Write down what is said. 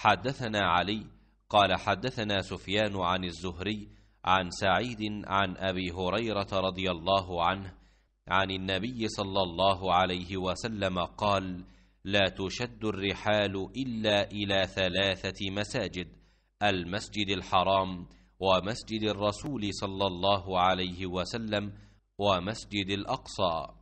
حدثنا علي قال حدثنا سفيان عن الزهري عن سعيد عن أبي هريرة رضي الله عنه عن النبي صلى الله عليه وسلم قال لا تشد الرحال إلا إلى ثلاثة مساجد المسجد الحرام ومسجد الرسول صلى الله عليه وسلم ومسجد الأقصى